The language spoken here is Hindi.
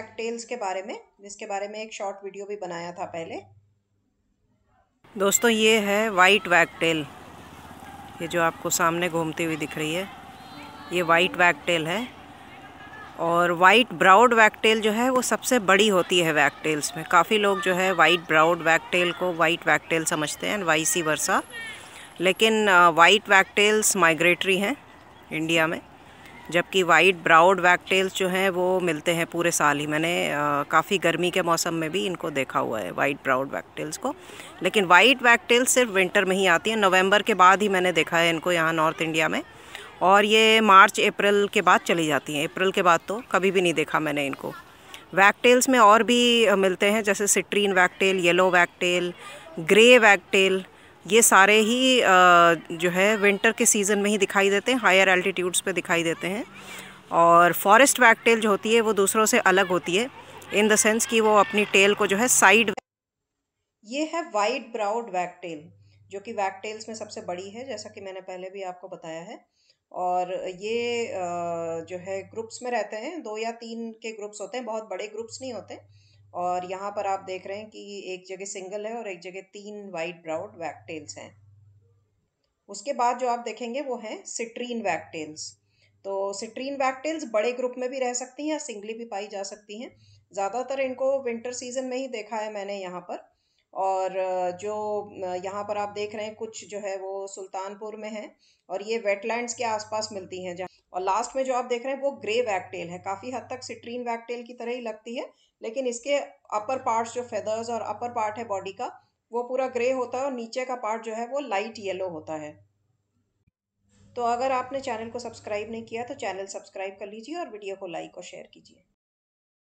टेल्स के बारे में जिसके बारे में एक शॉर्ट वीडियो भी बनाया था पहले दोस्तों ये है वाइट वैकटेल ये जो आपको सामने घूमती हुई दिख रही है ये वाइट वैकटेल है और वाइट ब्राउड वैकटेल जो है वो सबसे बड़ी होती है वैकटेल्स में काफ़ी लोग जो है वाइट ब्राउड वैकटेल को वाइट वैकटेल समझते हैं वाइसी वर्षा लेकिन वाइट वैकटेल्स माइग्रेटरी हैं इंडिया में जबकि वाइट ब्राउड वैकटेल्स जो हैं वो मिलते हैं पूरे साल ही मैंने काफ़ी गर्मी के मौसम में भी इनको देखा हुआ है वाइट ब्राउड वैकटेल्स को लेकिन वाइट वैकटेल्स सिर्फ विंटर में ही आती हैं नवंबर के बाद ही मैंने देखा है इनको यहाँ नॉर्थ इंडिया में और ये मार्च अप्रैल के बाद चली जाती हैं अप्रैल के बाद तो कभी भी नहीं देखा मैंने इनको वैकटेल्स में और भी मिलते हैं जैसे citrine wagtail yellow wagtail grey wagtail ये सारे ही जो है विंटर के सीज़न में ही दिखाई देते हैं हायर एल्टीट्यूड्स पे दिखाई देते हैं और फॉरेस्ट वैकटेल टेल जो होती है वो दूसरों से अलग होती है इन द सेंस कि वो अपनी टेल को जो है साइड ये है वाइड ब्राउड वैक टेल जो कि वैक टेल्स में सबसे बड़ी है जैसा कि मैंने पहले भी आपको बताया है और ये जो है ग्रुप्स में रहते हैं दो या तीन के ग्रुप्स होते हैं बहुत बड़े ग्रुप्स नहीं होते और यहाँ पर आप देख रहे हैं कि एक जगह सिंगल है और एक जगह तीन वाइट ब्राउड वैकटेल्स हैं उसके बाद जो आप देखेंगे वो हैं सिट्रीन वैकटेल्स तो सिट्रीन वैकटेल्स बड़े ग्रुप में भी रह सकती हैं या सिंगली भी पाई जा सकती हैं ज़्यादातर इनको विंटर सीजन में ही देखा है मैंने यहाँ पर और जो यहाँ पर आप देख रहे हैं कुछ जो है वो सुल्तानपुर में है और ये वेटलैंड्स के आसपास मिलती हैं जहाँ और लास्ट में जो आप देख रहे हैं वो ग्रे वैकटेल है काफ़ी हद तक सिट्रीन वैकटेल की तरह ही लगती है लेकिन इसके अपर पार्ट्स जो फेदर्स और अपर पार्ट है बॉडी का वो पूरा ग्रे होता है और नीचे का पार्ट जो है वो लाइट येलो होता है तो अगर आपने चैनल को सब्सक्राइब नहीं किया तो चैनल सब्सक्राइब कर लीजिए और वीडियो को लाइक और शेयर कीजिए